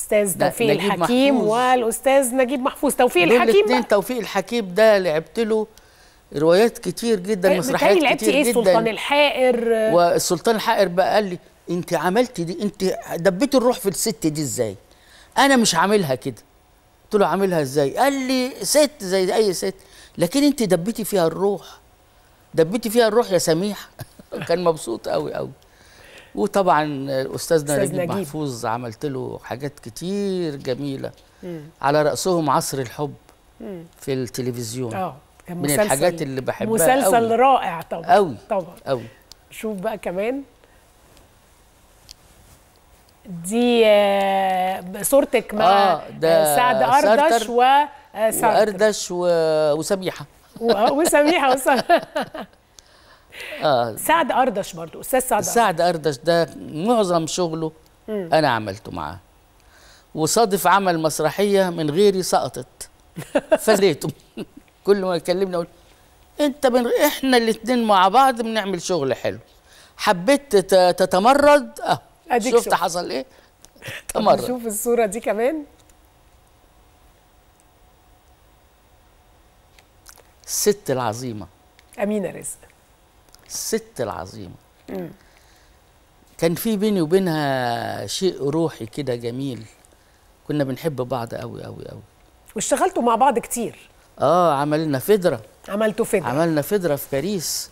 استاذ توفيق الحكيم محفوظ. والاستاذ نجيب محفوظ توفيق دول الحكيم دول توفيق الحكيم ده لعبت له روايات كتير جدا طيب، مسرحيات كتير لعبتي ايه جدا السلطان الحائر والسلطان الحائر بقى قال لي انت عملتي دي انت دبيتي الروح في الست دي ازاي انا مش عاملها كده قلت له عاملها ازاي قال لي ست زي اي ست لكن انت دبيتي فيها الروح دبيتي فيها الروح يا سميح كان مبسوط قوي قوي وطبعا استاذنا نجيب, محفوظ عملت له حاجات كتير جميله مم. على راسهم عصر الحب مم. في التلفزيون اه من الحاجات اللي بحبها مسلسل أوي. رائع طبعا قوي طبعا قوي شوف بقى كمان دي آه، صورتك مع آه, آه، سعد اردش و آه، وأردش وسميحه وسميحه وسميحه آه. سعد أردش برضو أستاذ سعد أردش. سعد أردش ده معظم شغله مم. أنا عملته معاه وصادف عمل مسرحية من غيري سقطت فزيته كل ما يكلمني أقول أنت من إحنا الاتنين مع بعض بنعمل شغل حلو حبيت تتمرد أه أديك شفت شوف. حصل إيه؟ تمرد شوف الصورة دي كمان الست العظيمة أمينة رزق الست العظيمه كان في بيني وبينها شيء روحي كده جميل كنا بنحب بعض قوي قوي قوي واشتغلتوا مع بعض كتير اه عملنا فدره عملتوا فدره عملنا فدره في باريس